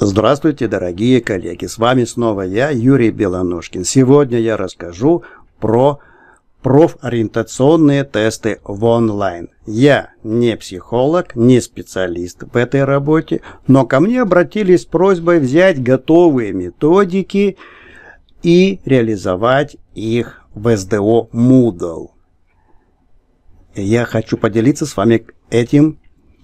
Здравствуйте, дорогие коллеги! С вами снова я, Юрий Белоножкин. Сегодня я расскажу про профориентационные тесты в онлайн. Я не психолог, не специалист в этой работе, но ко мне обратились с просьбой взять готовые методики и реализовать их в СДО Moodle. Я хочу поделиться с вами этим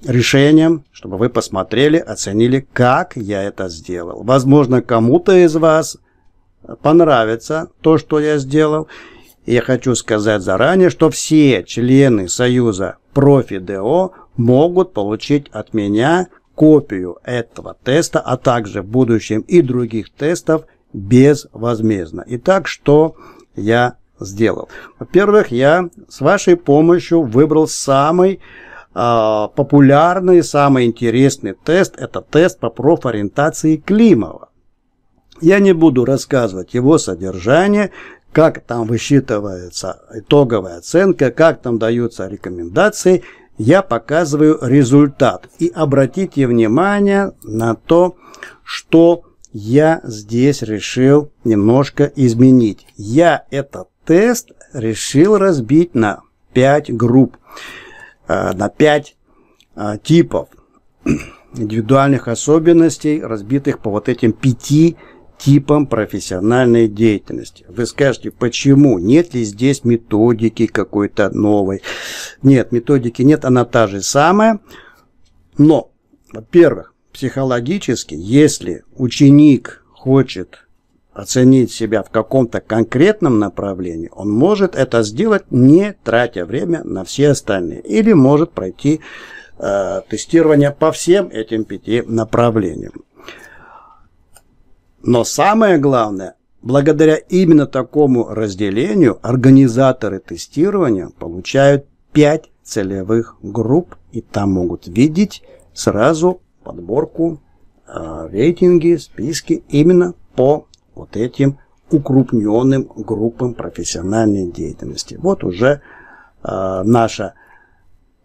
решением, чтобы вы посмотрели, оценили, как я это сделал. Возможно, кому-то из вас понравится то, что я сделал. И я хочу сказать заранее, что все члены Союза Профи.ДО могут получить от меня копию этого теста, а также в будущем и других тестов безвозмездно. Итак, что я сделал? Во-первых, я с вашей помощью выбрал самый а, популярный, самый интересный тест – это тест по профориентации Климова. Я не буду рассказывать его содержание, как там высчитывается итоговая оценка, как там даются рекомендации. Я показываю результат. И обратите внимание на то, что я здесь решил немножко изменить. Я этот тест решил разбить на 5 групп. Э, на 5 э, типов индивидуальных особенностей, разбитых по вот этим пяти типам профессиональной деятельности. Вы скажете, почему? Нет ли здесь методики какой-то новой? Нет, методики нет, она та же самая. Но, во-первых, психологически, если ученик хочет оценить себя в каком-то конкретном направлении, он может это сделать, не тратя время на все остальные. Или может пройти э, тестирование по всем этим пяти направлениям. Но самое главное, благодаря именно такому разделению организаторы тестирования получают 5 целевых групп и там могут видеть сразу подборку, э, рейтинги, списки именно по вот этим укрупненным группам профессиональной деятельности. Вот уже э, наша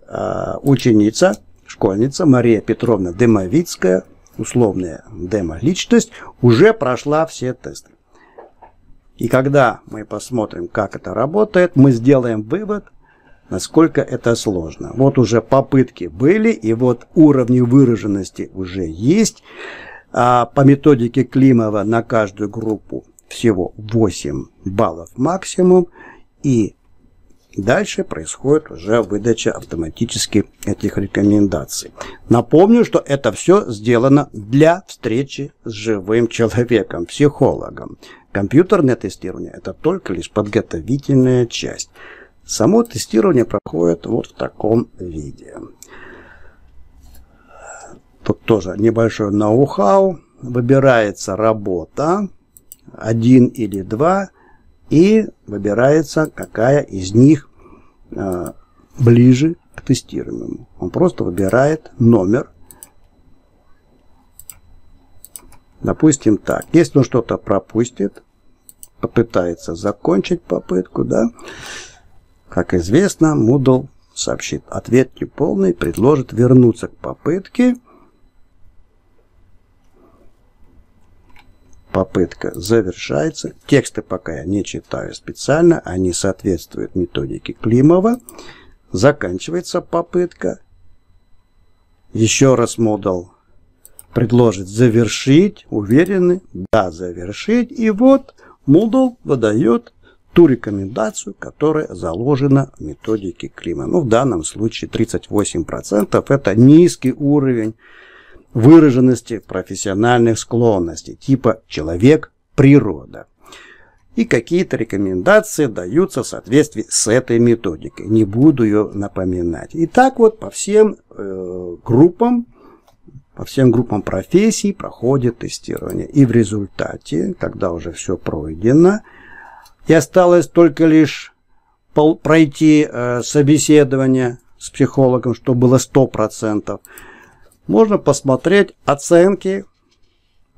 э, ученица, школьница Мария Петровна Демовицкая, условная демо-личность, уже прошла все тесты. И когда мы посмотрим, как это работает, мы сделаем вывод, насколько это сложно. Вот уже попытки были, и вот уровни выраженности уже есть а по методике Климова на каждую группу всего 8 баллов максимум, и дальше происходит уже выдача автоматически этих рекомендаций. Напомню, что это все сделано для встречи с живым человеком, психологом. Компьютерное тестирование – это только лишь подготовительная часть. Само тестирование проходит вот в таком виде. Тут тоже небольшой ноу-хау. Выбирается работа, один или два, и выбирается, какая из них э, ближе к тестируемому. Он просто выбирает номер. Допустим так. Если он что-то пропустит, попытается закончить попытку, да, как известно, Moodle сообщит ответ неполный, предложит вернуться к попытке – попытка завершается. Тексты пока я не читаю специально, они соответствуют методике Климова. Заканчивается попытка. Еще раз модал предложит завершить, уверены, да, завершить. И вот Moodle выдает ту рекомендацию, которая заложена в методике Клима. Ну, в данном случае 38% это низкий уровень выраженности профессиональных склонностей типа «человек-природа». И какие-то рекомендации даются в соответствии с этой методикой. Не буду ее напоминать. И так вот по всем э, группам, по всем группам профессий проходит тестирование. И в результате, когда уже все пройдено, и осталось только лишь пол, пройти э, собеседование с психологом, что было 100%, можно посмотреть оценки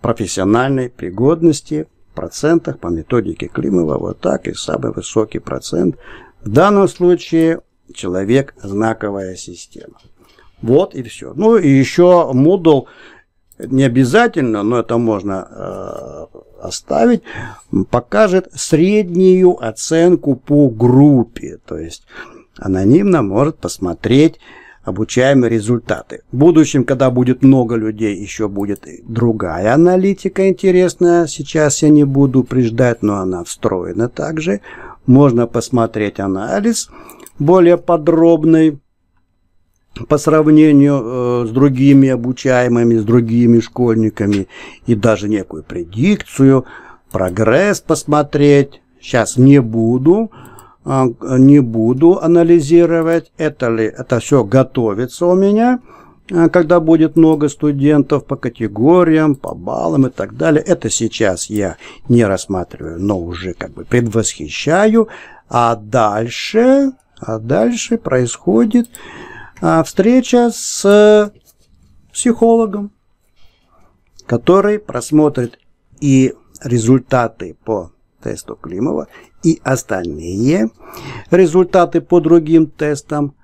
профессиональной пригодности в процентах по методике Климова. Вот так и самый высокий процент. В данном случае человек знаковая система. Вот и все. Ну и еще Moodle не обязательно, но это можно э, оставить, покажет среднюю оценку по группе. То есть анонимно может посмотреть обучаемые результаты. В будущем, когда будет много людей, еще будет и другая аналитика интересная. Сейчас я не буду приждать, но она встроена также. Можно посмотреть анализ более подробный по сравнению э, с другими обучаемыми, с другими школьниками и даже некую предикцию, прогресс посмотреть. Сейчас не буду. А, не буду анализировать, это ли это все готовится у меня, а, когда будет много студентов по категориям, по баллам и так далее. Это сейчас я не рассматриваю, но уже как бы предвосхищаю. А дальше, а дальше происходит а, встреча с психологом, который просмотрит и результаты по тесту Климова и остальные результаты по другим тестам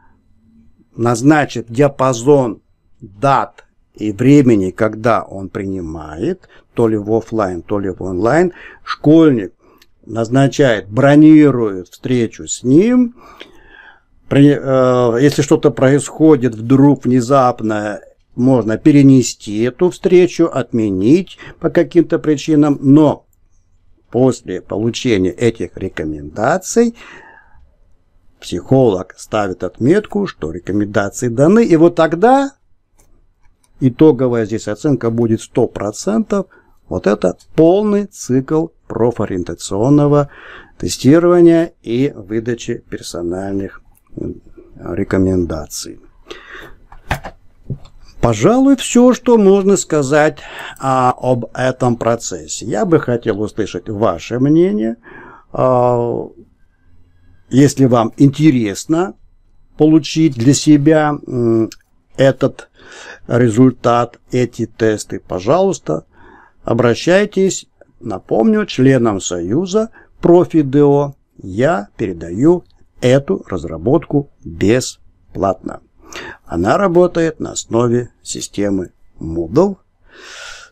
назначит диапазон дат и времени, когда он принимает, то ли в офлайн, то ли в онлайн, школьник назначает, бронирует встречу с ним. При, э, если что-то происходит вдруг внезапно, можно перенести эту встречу, отменить по каким-то причинам, но После получения этих рекомендаций психолог ставит отметку, что рекомендации даны, и вот тогда итоговая здесь оценка будет 100%. Вот это полный цикл профориентационного тестирования и выдачи персональных рекомендаций. Пожалуй, все, что можно сказать а, об этом процессе. Я бы хотел услышать ваше мнение. А, если вам интересно получить для себя этот результат, эти тесты, пожалуйста, обращайтесь. Напомню, членам Союза Профидео я передаю эту разработку бесплатно. Она работает на основе системы Moodle.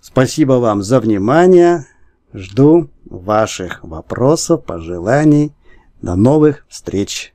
Спасибо вам за внимание. Жду ваших вопросов, пожеланий. До новых встреч!